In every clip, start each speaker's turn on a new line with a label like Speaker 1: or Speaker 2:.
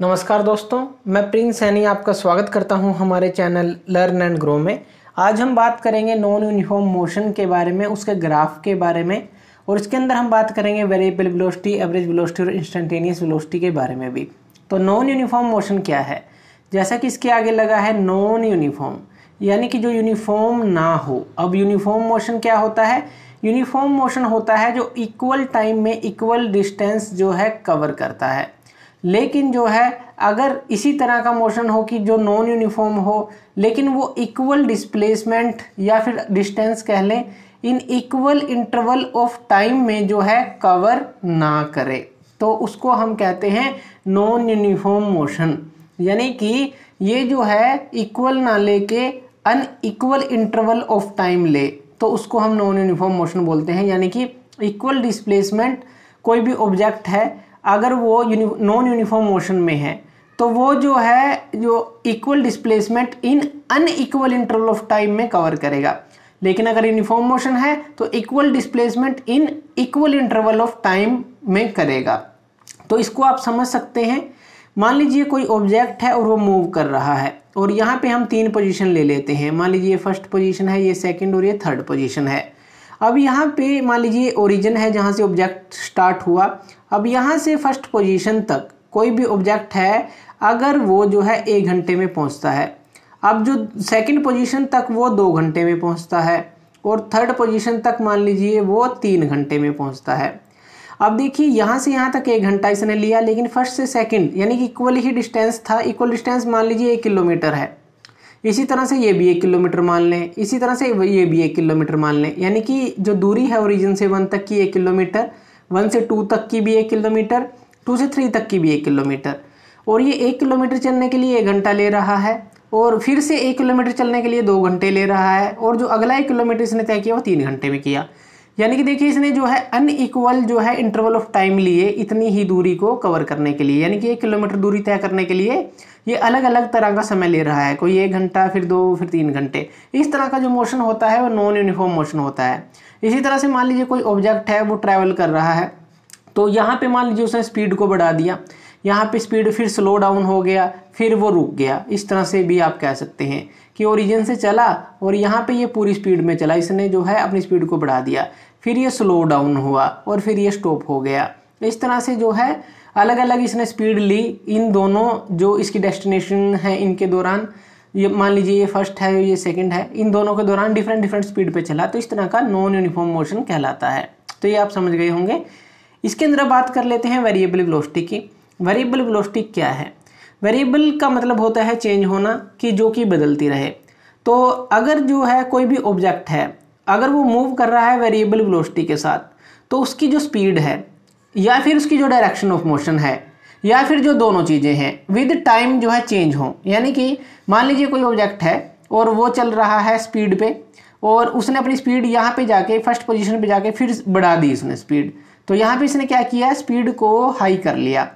Speaker 1: नमस्कार दोस्तों मैं प्रिंस सैनी आपका स्वागत करता हूं हमारे चैनल लर्न एंड ग्रो में आज हम बात करेंगे नॉन यूनिफॉर्म मोशन के बारे में उसके ग्राफ के बारे में और इसके अंदर हम बात करेंगे वेरिएबल वेलोसिटी एवरेज वेलोसिटी और इंस्टेंटेनियस वेलोसिटी के बारे में भी तो नॉन यूनिफॉर्म मोशन क्या है जैसा कि इसके आगे लगा है नॉन यूनिफॉर्म यानी कि जो यूनिफॉर्म ना हो अब यूनिफॉर्म मोशन क्या होता है यूनिफॉर्म मोशन होता है जो इक्वल टाइम में इक्वल डिस्टेंस जो है कवर करता है लेकिन जो है अगर इसी तरह का मोशन हो कि जो नॉन यूनिफॉर्म हो लेकिन वो इक्वल डिस्प्लेसमेंट या फिर डिस्टेंस कह लें in equal interval of time में जो है कवर ना करे तो उसको हम कहते हैं नॉन यूनिफॉर्म मोशन यानी कि ये जो है इक्वल ना लेके unequal interval of time ले तो उसको हम नॉन यूनिफॉर्म मोशन बोलते हैं यानी कि इक्वल डिस्प्लेसमेंट कोई भी ऑब्जेक्ट है अगर वो नॉन यूनिफॉर्म मोशन में है तो वो जो है जो equal displacement in unequal interval of time में कवर करेगा लेकिन अगर यूनिफॉर्म मोशन है तो equal displacement in equal interval of time में करेगा तो इसको आप समझ सकते हैं मान लीजिए कोई ऑब्जेक्ट है और वो मूव कर रहा है और यहाँ पे हम तीन पोजीशन ले लेते हैं मान लीजिए फर्स्ट पोजीशन है ये सेकंड और ये थर्ड पोजीशन है अब यहाँ पे मान लीजिए ओरिजिन है जहाँ से ऑब्जेक्ट स्टार्ट हुआ अब यहाँ से फर्स्ट पोजीशन तक कोई भी ऑब्जेक्ट है अगर वो जो है एक घंटे में पहुँचता है अब जो सेकंड पोजीशन तक वो दो घंटे में पहुँचता है और थर्ड पोजीशन तक मान लीजिए वो तीन घंटे में पहुँचता है अब देखिए यहाँ से यहाँ तक एक घंटा इसने लिया लेकिन फर्स्ट से सेकेंड यानी कि इक्वल ही डिस्टेंस था इक्वल डिस्टेंस मान लीजिए एक किलोमीटर है इसी तरह से ये भी एक किलोमीटर मान लें इसी तरह से ये भी एक किलोमीटर मान लें यानी कि जो दूरी है ओरिजिन से वन तक की एक किलोमीटर वन से टू तक की भी एक किलोमीटर टू से थ्री तक की भी एक किलोमीटर और ये एक किलोमीटर चलने के लिए एक घंटा ले रहा है और फिर से एक किलोमीटर चलने के लिए दो घंटे ले रहा है और जो अगला एक किलोमीटर इसने तय किया वो तीन घंटे में किया यानी कि देखिए इसने जो है अनइक्वल जो है इंटरवल ऑफ टाइम लिए इतनी ही दूरी को कवर करने के लिए यानी कि एक किलोमीटर दूरी तय करने के लिए ये अलग अलग तरह का समय ले रहा है कोई एक घंटा फिर दो फिर तीन घंटे इस तरह का जो मोशन होता है वो नॉन यूनिफॉर्म मोशन होता है इसी तरह से मान लीजिए कोई ऑब्जेक्ट है वो ट्रैवल कर रहा है तो यहाँ पे मान लीजिए उसने स्पीड को बढ़ा दिया यहाँ पे स्पीड फिर स्लो डाउन हो गया फिर वो रुक गया इस तरह से भी आप कह सकते हैं के ओरिजिन से चला और यहाँ पे ये पूरी स्पीड में चला इसने जो है अपनी स्पीड को बढ़ा दिया फिर ये स्लो डाउन हुआ और फिर ये स्टॉप हो गया इस तरह से जो है अलग अलग इसने स्पीड ली इन दोनों जो इसकी डेस्टिनेशन है इनके दौरान ये मान लीजिए ये फर्स्ट है ये सेकंड है इन दोनों के दौरान डिफरेंट डिफरेंट स्पीड पे चला तो इस तरह का नॉन यूनिफॉर्म मोशन कहलाता है तो ये आप समझ गए होंगे इसके अंदर बात कर लेते हैं वेरिएबल ग्लोस्टिक की वेरिएबल ग्लोस्टिक क्या है वेरिएबल का मतलब होता है चेंज होना कि जो कि बदलती रहे तो अगर जो है कोई भी ऑब्जेक्ट है अगर वो मूव कर रहा है वेरिएबल वेलोसिटी के साथ तो उसकी जो स्पीड है या फिर उसकी जो डायरेक्शन ऑफ मोशन है या फिर जो दोनों चीज़ें हैं विद टाइम जो है चेंज हो यानी कि मान लीजिए कोई ऑब्जेक्ट है और वो चल रहा है स्पीड पे और उसने अपनी स्पीड यहाँ पे जाके फर्स्ट पोजीशन पे जाके फिर बढ़ा दी इसने स्पीड तो यहाँ पे इसने क्या किया स्पीड को हाई कर लिया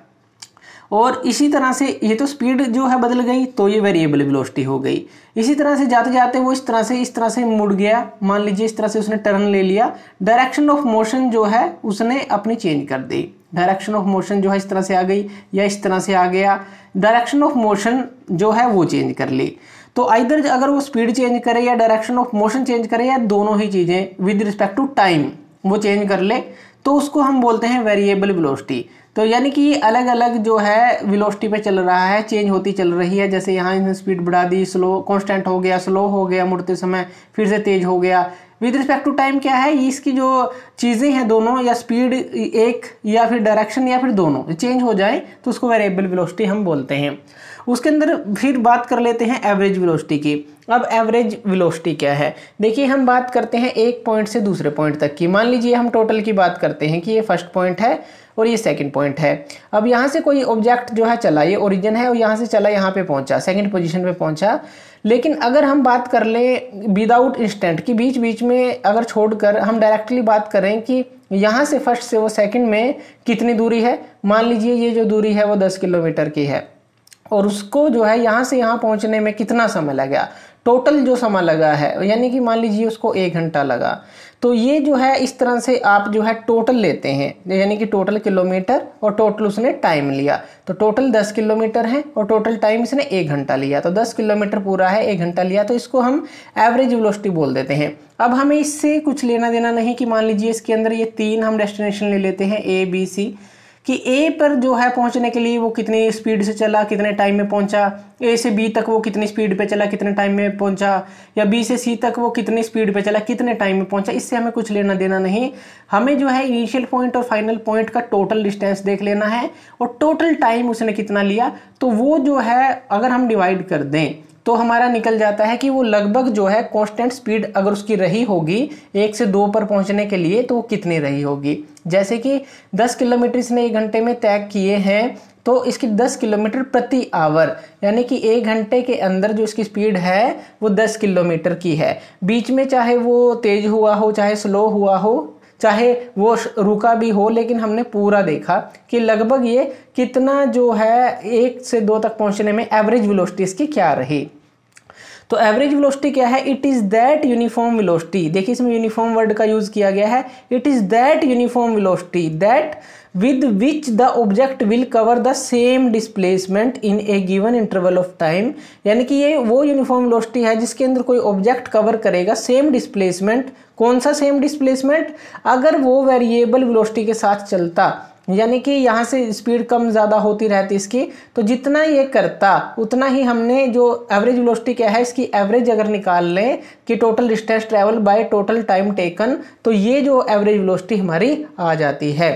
Speaker 1: और इसी तरह से ये तो स्पीड जो है बदल गई तो ये वेरिएबल वेलोसिटी हो गई इसी तरह से जाते जाते वो इस तरह से इस तरह से मुड़ गया मान लीजिए इस तरह से उसने टर्न ले लिया डायरेक्शन ऑफ मोशन जो है उसने अपनी चेंज कर दी डायरेक्शन ऑफ मोशन जो है इस तरह से आ गई या इस तरह से आ गया डायरेक्शन ऑफ मोशन जो है वो चेंज कर ली तो इधर अगर वो स्पीड चेंज करे या डायरेक्शन ऑफ मोशन चेंज करे या दोनों ही चीज़ें विद रिस्पेक्ट टू टाइम वो चेंज कर ले तो उसको हम बोलते हैं वेरिएबल विलोस्टी तो यानी कि अलग अलग जो है विलोस्टी पे चल रहा है चेंज होती चल रही है जैसे यहाँ इन्होंने स्पीड बढ़ा दी स्लो कॉन्स्टेंट हो गया स्लो हो गया मुड़ते समय फिर से तेज हो गया विद रिस्पेक्ट टू टाइम क्या है इसकी जो चीज़ें हैं दोनों या स्पीड एक या फिर डायरेक्शन या फिर दोनों चेंज हो जाए तो उसको वेरिएबल विलोस्टी हम बोलते हैं उसके अंदर फिर बात कर लेते हैं एवरेज विलोस्टी की अब एवरेज वेलोसिटी क्या है देखिए हम बात करते हैं एक पॉइंट से दूसरे पॉइंट तक की मान लीजिए हम टोटल की बात करते हैं कि ये फर्स्ट पॉइंट है और ये सेकंड पॉइंट है अब यहाँ से कोई ऑब्जेक्ट जो है चला ये ओरिजिन है और यहाँ से चला यहाँ पे पहुँचा सेकंड पोजीशन पे पहुँचा लेकिन अगर हम बात कर लें विदाउट इंस्टेंट कि बीच बीच में अगर छोड़कर हम डायरेक्टली बात करें कि यहाँ से फर्स्ट से वो सेकंड में कितनी दूरी है मान लीजिए ये जो दूरी है वो दस किलोमीटर की है और उसको जो है यहाँ से यहाँ पहुँचने में कितना समय लगा टोटल जो समय लगा है यानी कि मान लीजिए उसको एक घंटा लगा तो ये जो है इस तरह से आप जो है टोटल लेते हैं यानी कि टोटल किलोमीटर और टोटल उसने टाइम लिया तो टोटल दस किलोमीटर है और टोटल टाइम इसने एक घंटा लिया तो दस किलोमीटर पूरा है एक घंटा लिया तो इसको हम एवरेज वेलोसिटी बोल देते हैं अब हमें इससे कुछ लेना देना नहीं कि मान लीजिए इसके अंदर ये तीन हम डेस्टिनेशन ले लेते हैं ए बी सी कि ए पर जो है पहुंचने के लिए वो कितनी स्पीड से चला कितने टाइम में पहुंचा ए से बी तक वो कितनी स्पीड पे चला कितने टाइम में पहुंचा या बी से सी तक वो कितनी स्पीड पे चला कितने टाइम में पहुंचा इससे हमें कुछ लेना देना नहीं हमें जो है इनिशियल पॉइंट और फाइनल पॉइंट का टोटल डिस्टेंस देख लेना है और टोटल टाइम उसने कितना लिया तो वो जो है अगर हम डिवाइड कर दें तो हमारा निकल जाता है कि वो लगभग जो है कॉन्स्टेंट स्पीड अगर उसकी रही होगी एक से दो पर पहुंचने के लिए तो वो कितनी रही होगी जैसे कि 10 किलोमीटर इसने एक घंटे में तय किए हैं तो इसकी 10 किलोमीटर प्रति आवर यानी कि एक घंटे के अंदर जो इसकी स्पीड है वो 10 किलोमीटर की है बीच में चाहे वो तेज़ हुआ हो चाहे स्लो हुआ हो चाहे वो रुका भी हो लेकिन हमने पूरा देखा कि लगभग ये कितना जो है एक से दो तक पहुंचने में एवरेज वेलोसिटी इसकी क्या रही तो एवरेज वेलोसिटी क्या है it is that uniform velocity देखिए इसमें यूनिफॉर्म वर्ड का यूज़ किया गया है it is that uniform velocity that with which the object will cover the same displacement in a given interval of time यानी कि ये वो यूनिफॉर्म वेलोसिटी है जिसके अंदर कोई ऑब्जेक्ट कवर करेगा सेम डिस्प्लेसमेंट कौन सा सेम डिस्प्लेसमेंट अगर वो वेरिएबल वेलोसिटी के साथ चलता यानी कि यहाँ से स्पीड कम ज़्यादा होती रहती इसकी तो जितना ये करता उतना ही हमने जो एवरेज वेलोसिटी क्या है इसकी एवरेज अगर निकाल लें कि total distance travel by total time taken तो ये जो एवरेज वेलोसिटी हमारी आ जाती है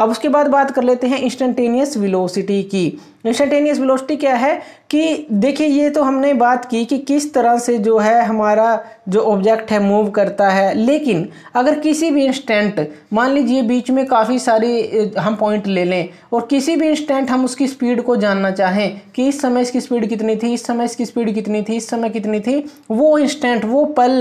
Speaker 1: अब उसके बाद बात कर लेते हैं इंस्टेंटेनियस विलोसिटी की इंस्टेंटेनियस वेलोसिटी क्या है कि देखिए ये तो हमने बात की कि किस तरह से जो है हमारा जो ऑब्जेक्ट है मूव करता है लेकिन अगर किसी भी इंस्टेंट मान लीजिए बीच में काफ़ी सारी हम पॉइंट ले लें और किसी भी इंस्टेंट हम उसकी स्पीड को जानना चाहें कि इस समय इसकी स्पीड कितनी थी इस समय इसकी स्पीड कितनी थी इस समय कितनी थी वो इंस्टेंट वो पल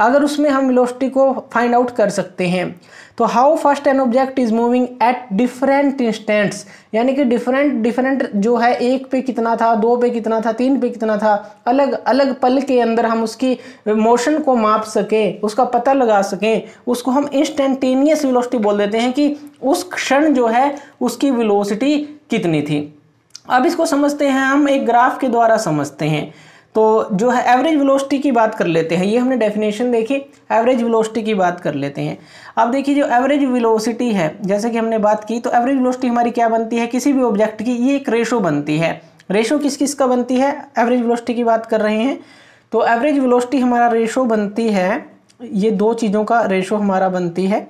Speaker 1: अगर उसमें हम वेलोसिटी को फाइंड आउट कर सकते हैं तो how fast an object is moving at different instants यानी कि डिफरेंट डिफरेंट जो है एक पे कितना था दो पे कितना था तीन पे कितना था अलग अलग पल के अंदर हम उसकी मोशन को माप सकें उसका पता लगा सकें उसको हम इंस्टेंटेनियस विलोसिटी बोल देते हैं कि उस क्षण जो है उसकी विलोसिटी कितनी थी अब इसको समझते हैं हम एक ग्राफ के द्वारा समझते हैं तो जो है एवरेज वेलोसिटी की बात कर लेते हैं ये हमने डेफिनेशन देखी एवरेज वेलोसिटी की बात कर लेते हैं अब देखिए जो एवरेज वेलोसिटी है जैसे कि हमने बात की तो एवरेज वेलोसिटी हमारी क्या बनती है किसी भी ऑब्जेक्ट की ये एक रेशो बनती है रेशो किस किस का बनती है एवरेज वेलोसिटी की बात कर रहे हैं तो एवरेज वेलोसिटी हमारा रेशो बनती है ये दो चीज़ों का रेशो हमारा बनती है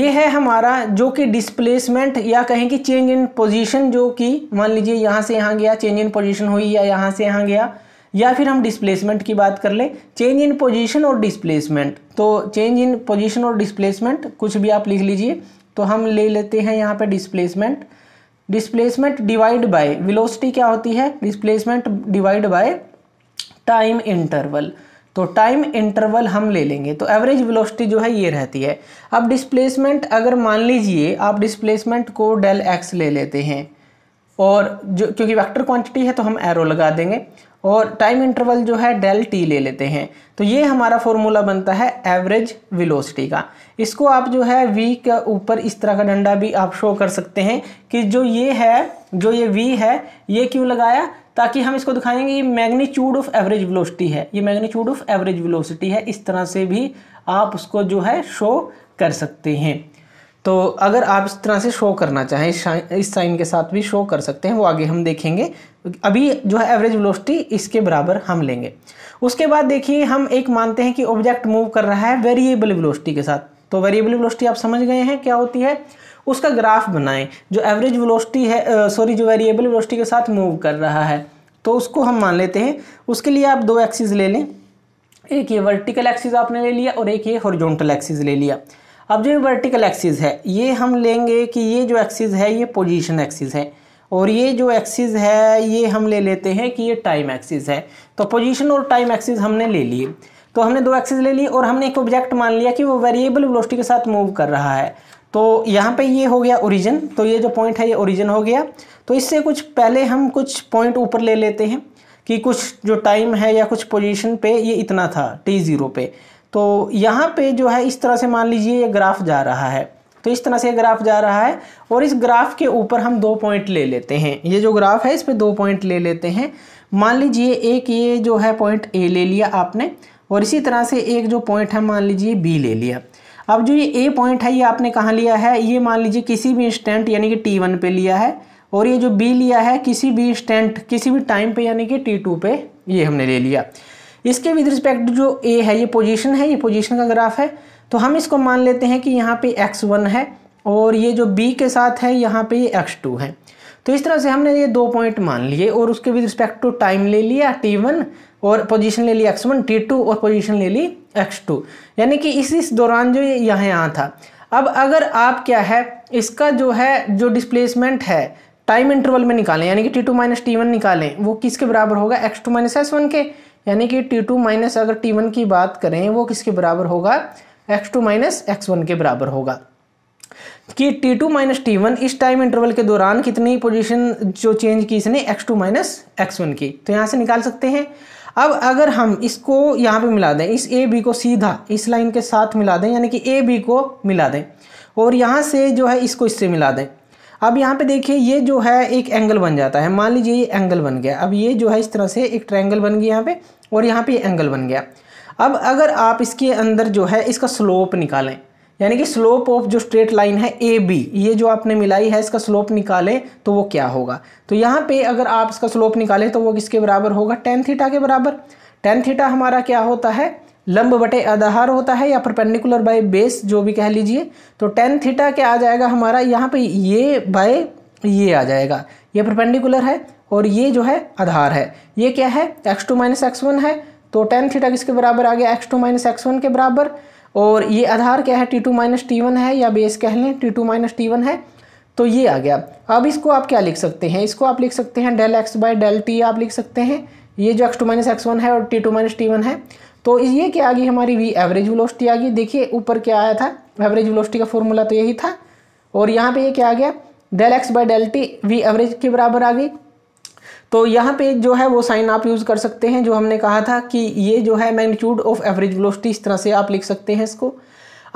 Speaker 1: ये है हमारा जो कि डिस्प्लेसमेंट या कहें कि चेंज इन पोजीशन जो कि मान लीजिए यहाँ से यहाँ गया चेंज इन पोजीशन हुई या यहाँ से यहाँ गया या फिर हम डिस्प्लेसमेंट की बात कर ले चेंज इन पोजीशन और डिस्प्लेसमेंट तो चेंज इन पोजीशन और डिस्प्लेसमेंट कुछ भी आप लिख लीजिए तो हम ले लेते हैं यहाँ पे displacement displacement divide by velocity क्या होती है displacement divide by time interval तो टाइम इंटरवल हम ले लेंगे तो एवरेज वेलोसिटी जो है ये रहती है अब डिस्प्लेसमेंट अगर मान लीजिए आप डिस्प्लेसमेंट को डेल एक्स ले लेते हैं और जो क्योंकि वेक्टर क्वांटिटी है तो हम एरो लगा देंगे और टाइम इंटरवल जो है डेल टी ले लेते हैं तो ये हमारा फॉर्मूला बनता है एवरेज वेलोसिटी का इसको आप जो है वी के ऊपर इस तरह का डंडा भी आप शो कर सकते हैं कि जो ये है जो ये वी है ये क्यों लगाया ताकि हम इसको दिखाएंगे ये मैग्नीट्यूड ऑफ एवरेज वेलोसिटी है ये मैग्नीट्यूड ऑफ एवरेज वेलोसिटी है इस तरह से भी आप उसको जो है शो कर सकते हैं तो अगर आप इस तरह से शो करना चाहें इस साइन के साथ भी शो कर सकते हैं वो आगे हम देखेंगे अभी जो है एवरेज वेलोसिटी इसके बराबर हम लेंगे उसके बाद देखिए हम एक मानते हैं कि ऑब्जेक्ट मूव कर रहा है वेरिएबल वेलोसिटी के साथ तो वेरिएबल वेलोसिटी आप समझ गए हैं क्या होती है उसका ग्राफ बनाएं जो एवरेज वेलोसिटी है सॉरी जो वेरिएबल वेलोसिटी के साथ मूव कर रहा है तो उसको हम मान लेते हैं उसके लिए आप दो एक्सिस ले लें एक ये वर्टिकल एक्सिस आपने ले लिया और एक ये हॉरिजॉन्टल एक्सिस ले लिया अब जो ये वर्टिकल एक्सिस है ये हम लेंगे कि ये जो एक्सिस है ये पोजीशन एक्सिस है और ये जो एक्सिस है ये हम ले लेते हैं कि ये टाइम एक्सिस है तो पोजीशन और टाइम एक्सिस हमने ले लिए तो हमने दो एक्सिस ले लिए और हमने एक ऑब्जेक्ट मान लिया कि वो वेरिएबल वेलोसिटी के साथ मूव कर रहा है तो यहाँ पे ये हो गया ओरिजिन तो ये जो पॉइंट है ये ओरिजिन हो गया तो इससे कुछ पहले हम कुछ पॉइंट ऊपर ले लेते हैं कि कुछ जो टाइम है या कुछ पोजीशन पे ये इतना था टी ज़ीरो पे तो यहाँ पे जो है इस तरह से मान लीजिए ये ग्राफ जा रहा है तो इस तरह से ये ग्राफ जा रहा है और इस ग्राफ के ऊपर हम दो पॉइंट ले लेते हैं ये जो ग्राफ है इस पर दो पॉइंट ले लेते हैं मान लीजिए एक ये जो है पॉइंट ए ले लिया आपने और इसी तरह से एक जो पॉइंट है मान लीजिए बी ले लिया अब जो ये ए पॉइंट है ये आपने कहाँ लिया है ये मान लीजिए किसी भी इंस्टेंट यानी कि टी वन पे लिया है और ये जो बी लिया है किसी भी इंस्टेंट किसी भी टाइम पे यानी कि टी टू पे ये हमने ले लिया इसके विद रिस्पेक्ट जो ए है ये पोजीशन है ये पोजीशन का ग्राफ है तो हम इसको मान लेते हैं कि यहाँ पे एक्स वन है और ये जो बी के साथ है यहाँ पे ये एक्स टू है तो इस तरह से हमने ये दो पॉइंट मान लिए और उसके विद रिस्पेक्ट टू टाइम ले लिया टी वन और पोजीशन ले ली एक्स वन टी टू और पोजीशन ले ली एक्स टू यानी कि इस इस दौरान जो ये यहाँ यहाँ था अब अगर आप क्या है इसका जो है जो डिस्प्लेसमेंट है टाइम इंटरवल में निकालें यानी कि t two minus t one निकालें वो किसके बराबर होगा x two minus s one के यानी कि टी टू माइनस अगर टी वन की बात करें वो किसके बराबर होगा x two minus x one के बराबर होगा कि t two minus t one इस टाइम इंटरवल के दौरान कितनी पोजीशन जो चेंज की इसने x two minus x one की तो यहाँ से निकाल सकते हैं अब अगर हम इसको यहाँ पे मिला दें इस ए बी को सीधा इस लाइन के साथ मिला दें यानी कि ए बी को मिला दें और यहाँ से जो है इसको इससे मिला दें अब यहाँ पे देखिए ये जो है एक एंगल बन जाता है मान लीजिए ये एंगल बन गया अब ये जो है इस तरह से एक ट्रायंगल बन गया यहाँ पे और यहाँ पे एंगल बन गया अब अगर आप इसके अंदर जो है इसका स्लोप निकालें यानी कि स्लोप ऑफ जो स्ट्रेट लाइन है ए बी ये जो आपने मिलाई है इसका स्लोप निकालें तो वो क्या होगा तो यहाँ पे अगर आप इसका स्लोप निकालें तो वो किसके बराबर होगा टेन थीटा के बराबर टेन थीटा हमारा क्या होता है लंब बटे आधार होता है या परपेंडिकुलर बाय बेस जो भी कह लीजिए तो टेन थीटा क्या आ जाएगा हमारा यहाँ पे ये बाय ये आ जाएगा ये परपेंडिकुलर है और ये जो है आधार है ये क्या है x two minus x one है तो टेन थीटा किसके बराबर आ गया x two minus x one के बराबर और ये आधार क्या है t two minus t one है या बेस कह लें t two minus t one है तो ये आ गया अब इसको आप क्या लिख सकते हैं इसको आप लिख सकते हैं del x by del t आप लिख सकते हैं ये जो x two minus x one है और t two minus t one है तो ये क्या आ गई हमारी वी एवरेज वेलोसिटी आ गई देखिए ऊपर क्या आया था एवरेज वेलोसिटी का फॉर्मूला तो यही था और यहाँ पे ये क्या आ गया del x by del t v average के बराबर आ गई तो यहाँ पे जो है वो साइन आप यूज़ कर सकते हैं जो हमने कहा था कि ये जो है मैग्नीट्यूड ऑफ एवरेज वेलोसिटी इस तरह से आप लिख सकते हैं इसको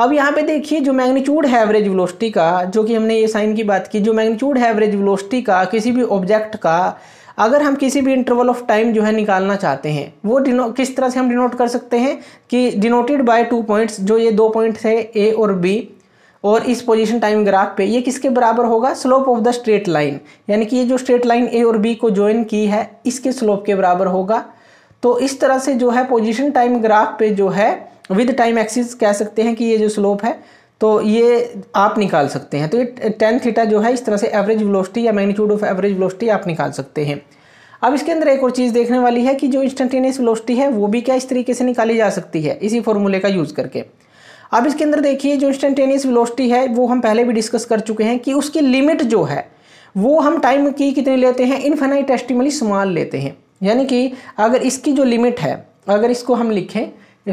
Speaker 1: अब यहाँ पे देखिए जो मैग्नीट्यूड है एवरेज वेलोसिटी का जो कि हमने ये साइन की बात की जो मैग्नीट्यूड है एवरेज वेलोसिटी का किसी भी ऑब्जेक्ट का अगर हम किसी भी इंटरवल ऑफ टाइम जो है निकालना चाहते हैं वो डिनो किस तरह से हम डिनोट कर सकते हैं कि डिनोटेड बाय टू पॉइंट्स जो ये दो पॉइंट है ए और बी और इस पोजीशन टाइम ग्राफ पे ये किसके बराबर होगा slope of the straight line यानी कि ये जो स्ट्रेट लाइन ए और बी को ज्वाइन की है इसके स्लोप के बराबर होगा तो इस तरह से जो है पोजिशन टाइम ग्राफ पे जो है विद टाइम एक्सिस कह सकते हैं कि ये जो स्लोप है तो ये आप निकाल सकते हैं तो ये टेन थीटा जो है इस तरह से एवरेज वेलोसिटी या मैग्नीट्यूड ऑफ एवरेज वेलोसिटी आप निकाल सकते हैं अब इसके अंदर एक और चीज़ देखने वाली है कि जो इंस्टेंटेनियस वेलोसिटी है वो भी क्या इस तरीके से निकाली जा सकती है इसी फॉर्मूले का यूज़ करके अब इसके अंदर देखिए जो इंस्टेंटेनियस वेलोसिटी है वो हम पहले भी डिस्कस कर चुके हैं कि उसकी लिमिट जो है वो हम टाइम की कितनी लेते हैं इन्फेनाइट एस्टिमली स्मॉल लेते हैं यानी कि अगर इसकी जो लिमिट है अगर इसको हम लिखें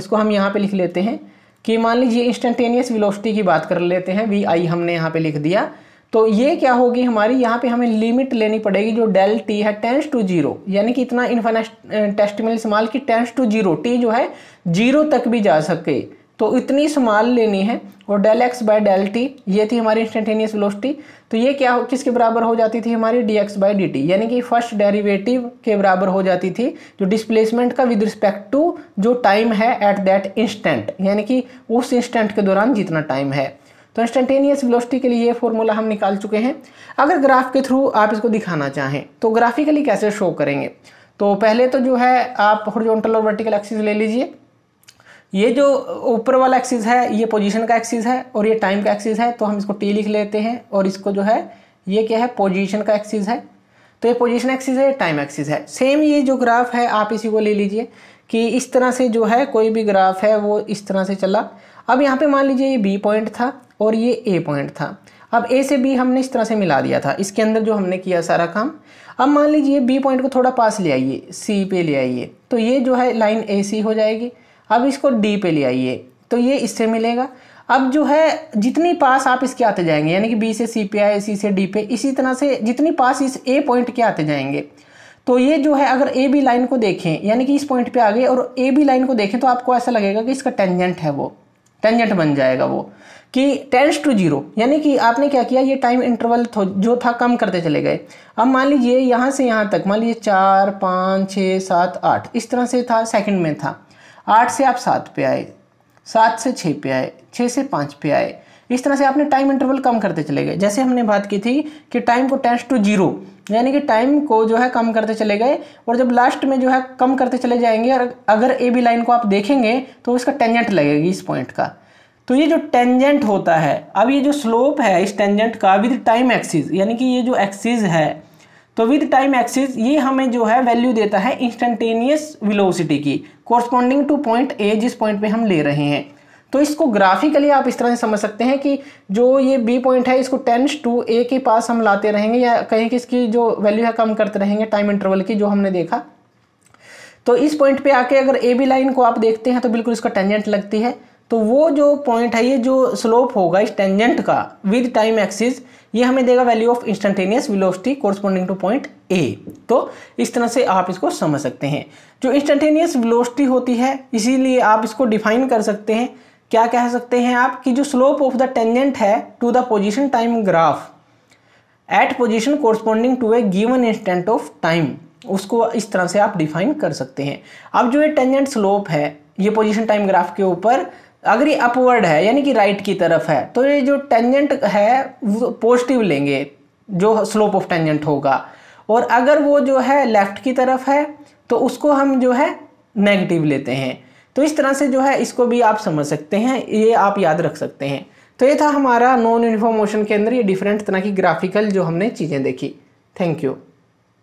Speaker 1: इसको हम यहाँ पे लिख लेते हैं कि मान लीजिए इंस्टेंटेनियस विलोस्टी की बात कर लेते हैं वी आई हमने यहाँ पे लिख दिया तो ये क्या होगी हमारी यहाँ पे हमें लिमिट लेनी पड़ेगी जो डेल टी है टेंस टू जीरो यानी कि इतना इन्फाइनाइट टेस्टिमल eh, इस्तेमाल कि टेंस टू जीरो टी जो है जीरो तक भी जा सके तो इतनी स्माल लेनी है और del x by del t ये थी हमारी इंस्टेंटेनियस वेलोसिटी तो ये क्या हो किसके बराबर हो जाती थी हमारी d x by d t यानी कि फर्स्ट डेरिवेटिव के बराबर हो जाती थी जो डिस्प्लेसमेंट का विद रिस्पेक्ट टू जो टाइम है एट दैट इंस्टेंट यानी कि उस इंस्टेंट के दौरान जितना टाइम है तो इंस्टेंटेनियस वेलोसिटी के लिए ये फॉर्मूला हम निकाल चुके हैं अगर ग्राफ के थ्रू आप इसको दिखाना चाहें तो ग्राफिकली कैसे शो करेंगे तो पहले तो जो है आप हॉरिजॉन्टल और वर्टिकल एक्सिस ले लीजिए ये जो ऊपर वाला एक्सिस है ये पोजीशन का एक्सिस है और ये टाइम का एक्सिस है तो हम इसको टी लिख लेते हैं और इसको जो है ये क्या है पोजीशन का एक्सिस है तो ये पोजीशन एक्सिस है टाइम एक्सिस है सेम ये जो ग्राफ है आप इसी को ले लीजिए कि इस तरह से जो है कोई भी ग्राफ है वो इस तरह से चला अब यहाँ पर मान लीजिए ये बी पॉइंट था और ये ए पॉइंट था अब ए से बी हमने इस तरह से मिला दिया था इसके अंदर जो हमने किया सारा काम अब मान लीजिए बी पॉइंट को थोड़ा पास ले आइए सी पे ले आइए तो ये जो है लाइन ए सी हो जाएगी अब इसको डी पे ले आइए तो ये इससे मिलेगा अब जो है जितनी पास आप इसके आते जाएंगे यानी कि बी से सी पे आए सी से डी पे इसी तरह से जितनी पास इस ए पॉइंट के आते जाएंगे तो ये जो है अगर ए बी लाइन को देखें यानी कि इस पॉइंट पे आ गए और ए बी लाइन को देखें तो आपको ऐसा लगेगा कि इसका टेंजेंट है वो टेंजेंट बन जाएगा वो कि टेंस टू जीरो यानी कि आपने क्या किया ये टाइम इंटरवल जो था कम करते चले गए अब मान लीजिए यहाँ से यहाँ तक मान लीजिए चार पाँच छः सात आठ इस तरह से था सेकंड में था आठ से आप सात पे आए सात से छः पे आए छः से पाँच पे आए इस तरह से आपने टाइम इंटरवल कम करते चले गए जैसे हमने बात की थी कि टाइम को टेंस टू जीरो यानी कि टाइम को जो है कम करते चले गए और जब लास्ट में जो है कम करते चले जाएंगे और अगर ए बी लाइन को आप देखेंगे तो इसका टेंजेंट लगेगी इस पॉइंट का तो ये जो टेंजेंट होता है अब ये जो स्लोप है इस टेंजेंट का विद टाइम एक्सिस यानी कि ये जो एक्सिस है तो विद टाइम एक्सिस ये हमें जो है वैल्यू देता है इंस्टेंटेनियस विलोसिटी की कोरस्पॉन्डिंग टू पॉइंट ए जिस पॉइंट पे हम ले रहे हैं तो इसको ग्राफिकली आप इस तरह से समझ सकते हैं कि जो ये बी पॉइंट है इसको टेंस टू ए के पास हम लाते रहेंगे या कहीं कि इसकी जो वैल्यू है कम करते रहेंगे टाइम इंटरवल की जो हमने देखा तो इस पॉइंट पे आके अगर ए बी लाइन को आप देखते हैं तो बिल्कुल इसका टेंजेंट लगती है तो वो जो पॉइंट है ये जो स्लोप होगा इस टेंजेंट का विद टाइम एक्सिस ये हमें देगा value of instantaneous velocity corresponding to point A तो इस तरह से आप इसको समझ सकते हैं जो इंस्टेंटेनियस विलोसिटी होती है इसीलिए आप इसको डिफाइन कर सकते हैं क्या कह सकते हैं आप कि जो स्लोप ऑफ द टेंजेंट है to the position time graph at position corresponding to a given instant of time उसको इस तरह से आप डिफाइन कर सकते हैं अब जो ये टेंजेंट स्लोप है ये पोजिशन टाइम ग्राफ के ऊपर अगर ये अपवर्ड है यानी कि राइट की तरफ है तो ये जो टेंजेंट है वो पॉजिटिव लेंगे जो स्लोप ऑफ टेंजेंट होगा और अगर वो जो है लेफ़्ट की तरफ है तो उसको हम जो है नेगेटिव लेते हैं तो इस तरह से जो है इसको भी आप समझ सकते हैं ये आप याद रख सकते हैं तो ये था हमारा नॉन यूनिफॉर्म मोशन के अंदर ये डिफरेंट तरह की ग्राफिकल जो हमने चीज़ें देखी थैंक यू